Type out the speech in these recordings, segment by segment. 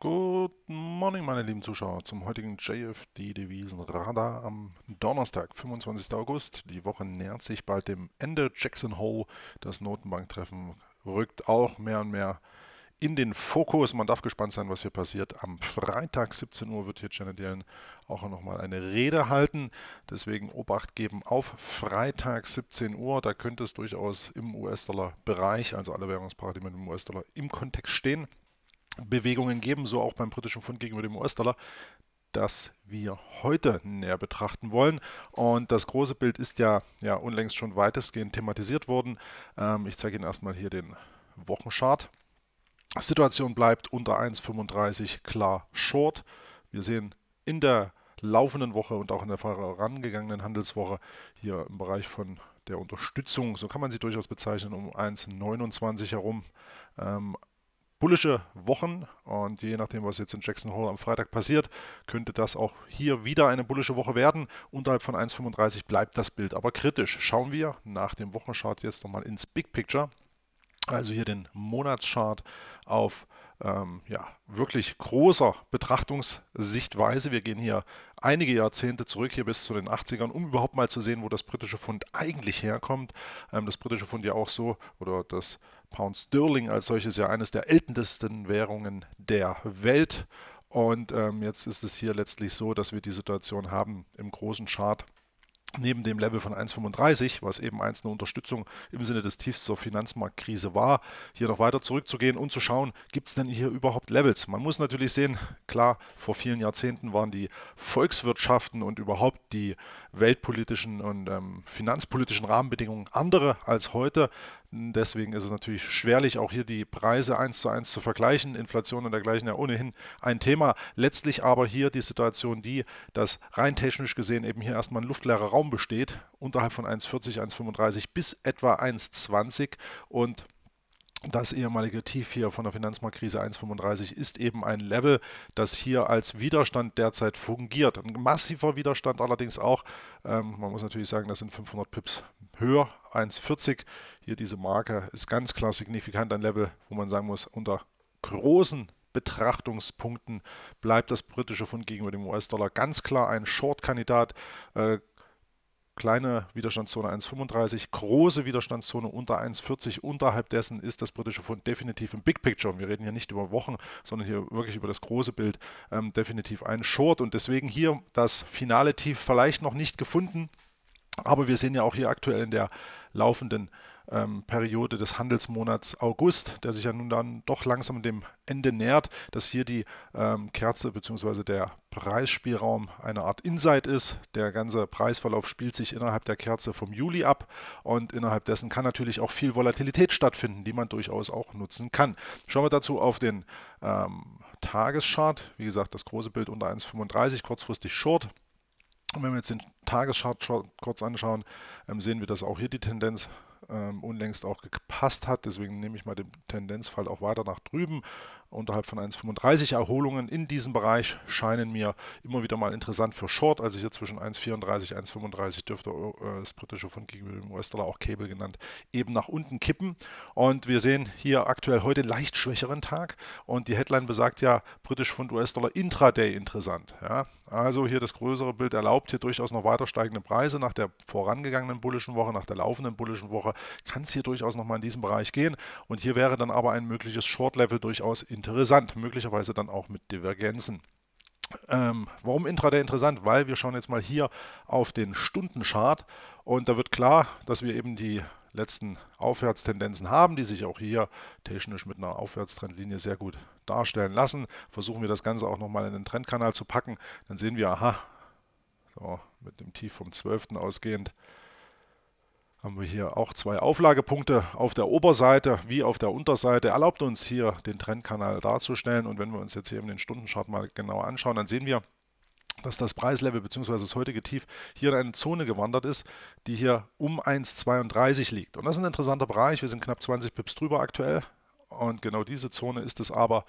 Guten Morgen, meine lieben Zuschauer, zum heutigen JFD Devisen Radar am Donnerstag, 25. August. Die Woche nähert sich bald dem Ende. Jackson Hole, das Notenbanktreffen, rückt auch mehr und mehr in den Fokus. Man darf gespannt sein, was hier passiert. Am Freitag 17 Uhr wird hier Janet Yellen auch nochmal eine Rede halten. Deswegen Obacht geben auf Freitag 17 Uhr. Da könnte es durchaus im US-Dollar-Bereich, also alle Währungspaare, die mit dem US-Dollar im Kontext stehen. Bewegungen geben, so auch beim britischen Pfund gegenüber dem US-Dollar, das wir heute näher betrachten wollen. Und das große Bild ist ja, ja unlängst schon weitestgehend thematisiert worden. Ähm, ich zeige Ihnen erstmal hier den Wochenchart. Situation bleibt unter 1,35 klar short. Wir sehen in der laufenden Woche und auch in der vorangegangenen Handelswoche hier im Bereich von der Unterstützung, so kann man sie durchaus bezeichnen, um 1,29 herum. Ähm, bullische Wochen und je nachdem, was jetzt in Jackson Hole am Freitag passiert, könnte das auch hier wieder eine bullische Woche werden. Unterhalb von 1,35 bleibt das Bild aber kritisch. Schauen wir nach dem Wochenchart jetzt nochmal ins Big Picture, also hier den Monatschart auf ähm, ja, wirklich großer Betrachtungssichtweise. Wir gehen hier einige Jahrzehnte zurück, hier bis zu den 80ern, um überhaupt mal zu sehen, wo das britische Pfund eigentlich herkommt. Ähm, das britische Pfund ja auch so, oder das Pound Sterling als solches ja eines der ältesten Währungen der Welt. Und ähm, jetzt ist es hier letztlich so, dass wir die Situation haben im großen Chart neben dem Level von 1,35, was eben einst eine Unterstützung im Sinne des Tiefs zur Finanzmarktkrise war, hier noch weiter zurückzugehen und zu schauen, gibt es denn hier überhaupt Levels? Man muss natürlich sehen, klar, vor vielen Jahrzehnten waren die Volkswirtschaften und überhaupt die weltpolitischen und ähm, finanzpolitischen Rahmenbedingungen andere als heute. Deswegen ist es natürlich schwerlich, auch hier die Preise eins zu eins zu vergleichen. Inflation und dergleichen ja ohnehin ein Thema. Letztlich aber hier die Situation die, dass rein technisch gesehen eben hier erstmal ein luftleerer Raum besteht, unterhalb von 1,40, 1,35 bis etwa 1,20 und das ehemalige Tief hier von der Finanzmarktkrise 1,35 ist eben ein Level, das hier als Widerstand derzeit fungiert. Ein massiver Widerstand allerdings auch. Ähm, man muss natürlich sagen, das sind 500 Pips höher, 1,40. Hier diese Marke ist ganz klar signifikant ein Level, wo man sagen muss, unter großen Betrachtungspunkten bleibt das britische Pfund gegenüber dem US-Dollar ganz klar ein Short-Kandidat. Äh, kleine Widerstandszone 1,35, große Widerstandszone unter 1,40. Unterhalb dessen ist das britische Pfund definitiv im Big Picture. Und wir reden hier nicht über Wochen, sondern hier wirklich über das große Bild ähm, definitiv ein Short. Und deswegen hier das finale Tief vielleicht noch nicht gefunden. Aber wir sehen ja auch hier aktuell in der laufenden ähm, Periode des Handelsmonats August, der sich ja nun dann doch langsam dem Ende nähert, dass hier die ähm, Kerze bzw. der Preisspielraum eine Art Insight ist. Der ganze Preisverlauf spielt sich innerhalb der Kerze vom Juli ab und innerhalb dessen kann natürlich auch viel Volatilität stattfinden, die man durchaus auch nutzen kann. Schauen wir dazu auf den ähm, Tageschart. Wie gesagt, das große Bild unter 1,35, kurzfristig Short. Und wenn wir jetzt den Tageschart kurz anschauen, ähm, sehen wir, dass auch hier die Tendenz ähm, unlängst auch gepasst hat. Deswegen nehme ich mal den Tendenzfall auch weiter nach drüben unterhalb von 1,35. Erholungen in diesem Bereich scheinen mir immer wieder mal interessant für Short, also hier zwischen 1,34, 1,35 dürfte äh, das britische Pfund gegenüber dem US-Dollar, auch Cable genannt, eben nach unten kippen. Und wir sehen hier aktuell heute leicht schwächeren Tag und die Headline besagt ja, britisch Pfund US-Dollar intraday interessant. Ja? Also hier das größere Bild erlaubt hier durchaus noch weiter steigende Preise nach der vorangegangenen bullischen Woche, nach der laufenden bullischen Woche kann es hier durchaus nochmal in diesem Bereich gehen und hier wäre dann aber ein mögliches Short-Level durchaus in interessant, möglicherweise dann auch mit Divergenzen. Ähm, warum Intraday interessant? Weil wir schauen jetzt mal hier auf den Stundenchart und da wird klar, dass wir eben die letzten Aufwärtstendenzen haben, die sich auch hier technisch mit einer Aufwärtstrendlinie sehr gut darstellen lassen. Versuchen wir das Ganze auch nochmal in den Trendkanal zu packen, dann sehen wir, aha, so, mit dem Tief vom 12. ausgehend, haben wir hier auch zwei Auflagepunkte auf der Oberseite wie auf der Unterseite. Erlaubt uns hier den Trendkanal darzustellen und wenn wir uns jetzt hier eben den Stundenchart mal genauer anschauen, dann sehen wir, dass das Preislevel bzw. das heutige Tief hier in eine Zone gewandert ist, die hier um 1,32 liegt. Und das ist ein interessanter Bereich. Wir sind knapp 20 Pips drüber aktuell. Und genau diese Zone ist es aber,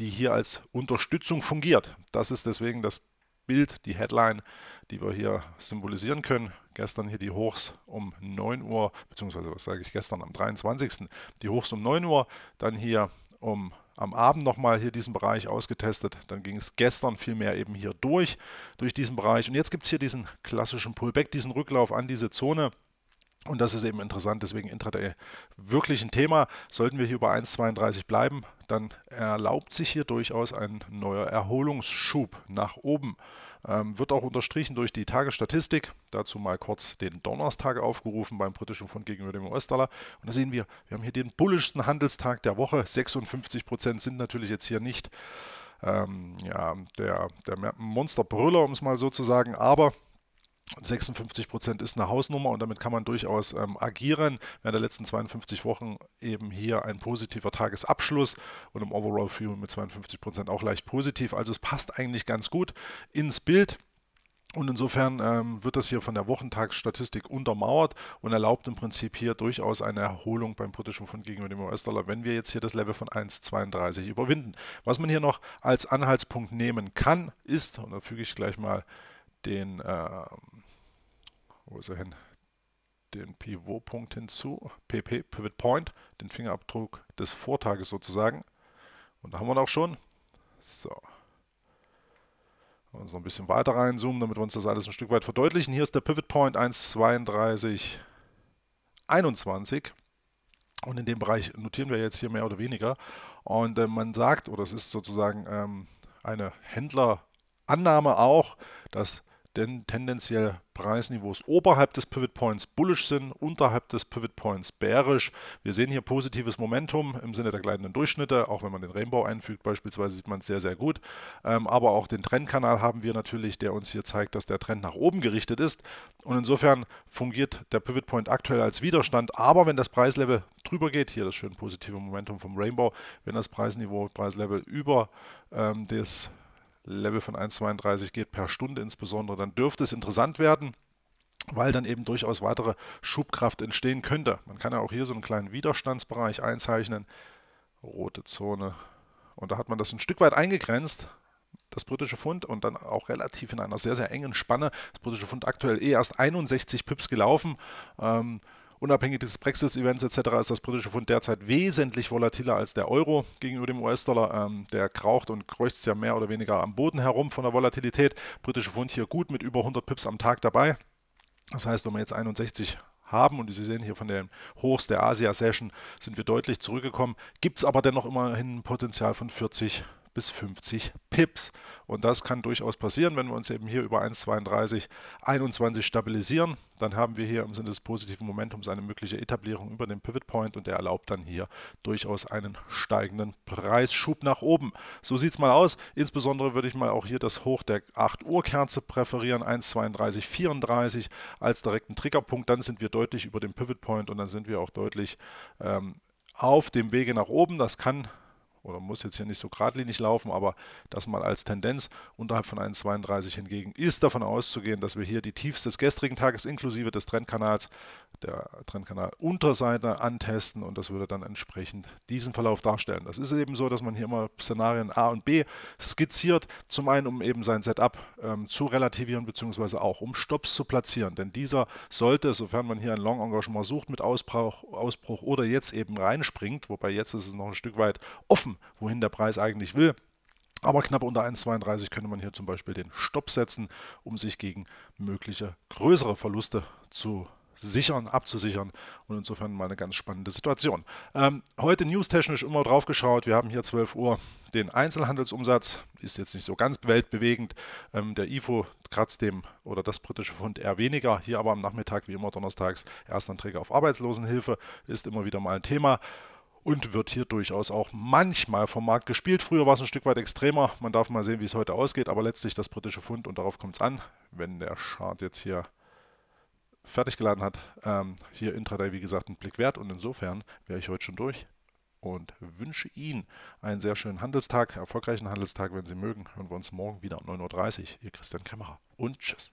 die hier als Unterstützung fungiert. Das ist deswegen das Bild, die Headline, die wir hier symbolisieren können. Gestern hier die Hochs um 9 Uhr, beziehungsweise was sage ich gestern am 23. Die Hochs um 9 Uhr, dann hier um am Abend nochmal hier diesen Bereich ausgetestet. Dann ging es gestern vielmehr eben hier durch, durch diesen Bereich. Und jetzt gibt es hier diesen klassischen Pullback, diesen Rücklauf an diese Zone. Und das ist eben interessant, deswegen Intraday wirklich ein Thema. Sollten wir hier über 1,32 bleiben, dann erlaubt sich hier durchaus ein neuer Erholungsschub nach oben. Ähm, wird auch unterstrichen durch die Tagesstatistik. Dazu mal kurz den Donnerstag aufgerufen beim britischen Fund gegenüber dem US-Dollar. Und da sehen wir, wir haben hier den bullischsten Handelstag der Woche. 56% sind natürlich jetzt hier nicht ähm, ja, der, der Monsterbrüller, um es mal so zu sagen, aber 56 Prozent ist eine Hausnummer und damit kann man durchaus ähm, agieren. Während der letzten 52 Wochen eben hier ein positiver Tagesabschluss und im Overall View mit 52 Prozent auch leicht positiv. Also es passt eigentlich ganz gut ins Bild. Und insofern ähm, wird das hier von der Wochentagsstatistik untermauert und erlaubt im Prinzip hier durchaus eine Erholung beim britischen Pfund gegenüber dem US-Dollar, wenn wir jetzt hier das Level von 1,32 überwinden. Was man hier noch als Anhaltspunkt nehmen kann, ist, und da füge ich gleich mal den, äh, wo ist er hin? den Pivotpunkt hinzu, PP, Pivot Point, den Fingerabdruck des Vortages sozusagen. Und da haben wir ihn auch schon. So. Und so ein bisschen weiter reinzoomen, damit wir uns das alles ein Stück weit verdeutlichen. Hier ist der Pivot Point 1.32.21. Und in dem Bereich notieren wir jetzt hier mehr oder weniger. Und äh, man sagt, oder es ist sozusagen ähm, eine Händlerannahme auch, dass denn tendenziell Preisniveaus oberhalb des Pivot Points bullish sind, unterhalb des Pivot Points bärisch. Wir sehen hier positives Momentum im Sinne der gleitenden Durchschnitte, auch wenn man den Rainbow einfügt beispielsweise sieht man es sehr, sehr gut. Ähm, aber auch den Trendkanal haben wir natürlich, der uns hier zeigt, dass der Trend nach oben gerichtet ist. Und insofern fungiert der Pivot Point aktuell als Widerstand. Aber wenn das Preislevel drüber geht, hier das schön positive Momentum vom Rainbow, wenn das Preisniveau, Preislevel über ähm, das Level von 1,32 geht per Stunde insbesondere, dann dürfte es interessant werden weil dann eben durchaus weitere Schubkraft entstehen könnte. Man kann ja auch hier so einen kleinen Widerstandsbereich einzeichnen, rote Zone. Und da hat man das ein Stück weit eingegrenzt, das britische Pfund und dann auch relativ in einer sehr, sehr engen Spanne. Das britische Pfund aktuell eh erst 61 Pips gelaufen. Ähm, Unabhängig des Brexit-Events etc. ist das britische Pfund derzeit wesentlich volatiler als der Euro gegenüber dem US-Dollar. Ähm, der kraucht und kreuzt ja mehr oder weniger am Boden herum von der Volatilität. Britische Pfund hier gut mit über 100 Pips am Tag dabei. Das heißt, wenn wir jetzt 61 haben und Sie sehen hier von den Hochs der Asia-Session sind wir deutlich zurückgekommen, gibt es aber dennoch immerhin ein Potenzial von 40 bis 50 Pips. Und das kann durchaus passieren, wenn wir uns eben hier über 1,3221 stabilisieren. Dann haben wir hier im Sinne des positiven Momentums eine mögliche Etablierung über den Pivot Point und der erlaubt dann hier durchaus einen steigenden Preisschub nach oben. So sieht es mal aus. Insbesondere würde ich mal auch hier das Hoch der 8 Uhr Kerze präferieren, 1,32,34 als direkten Triggerpunkt. Dann sind wir deutlich über dem Pivot Point und dann sind wir auch deutlich ähm, auf dem Wege nach oben. Das kann oder muss jetzt hier nicht so geradlinig laufen, aber das mal als Tendenz unterhalb von 1,32 hingegen ist davon auszugehen, dass wir hier die Tiefs des gestrigen Tages inklusive des Trendkanals, der Trendkanal Unterseite antesten und das würde dann entsprechend diesen Verlauf darstellen. Das ist eben so, dass man hier immer Szenarien A und B skizziert, zum einen um eben sein Setup ähm, zu relativieren beziehungsweise auch um Stops zu platzieren, denn dieser sollte, sofern man hier ein Long Engagement sucht mit Ausbruch, Ausbruch oder jetzt eben reinspringt, wobei jetzt ist es noch ein Stück weit offen offen, wohin der Preis eigentlich will. Aber knapp unter 1,32 könnte man hier zum Beispiel den Stopp setzen, um sich gegen mögliche größere Verluste zu sichern, abzusichern und insofern mal eine ganz spannende Situation. Ähm, heute newstechnisch immer drauf geschaut. Wir haben hier 12 Uhr den Einzelhandelsumsatz, ist jetzt nicht so ganz weltbewegend. Ähm, der IFO kratzt dem oder das britische Pfund eher weniger. Hier aber am Nachmittag, wie immer donnerstags, Erstanträge auf Arbeitslosenhilfe ist immer wieder mal ein Thema und wird hier durchaus auch manchmal vom Markt gespielt. Früher war es ein Stück weit extremer. Man darf mal sehen, wie es heute ausgeht, aber letztlich das britische Pfund und darauf kommt es an, wenn der Chart jetzt hier fertig geladen hat. Ähm, hier Intraday, wie gesagt, ein Blick wert und insofern wäre ich heute schon durch und wünsche Ihnen einen sehr schönen Handelstag, erfolgreichen Handelstag, wenn Sie mögen. Hören wir uns morgen wieder um 9.30 Uhr. Ihr Christian Kämmerer und tschüss.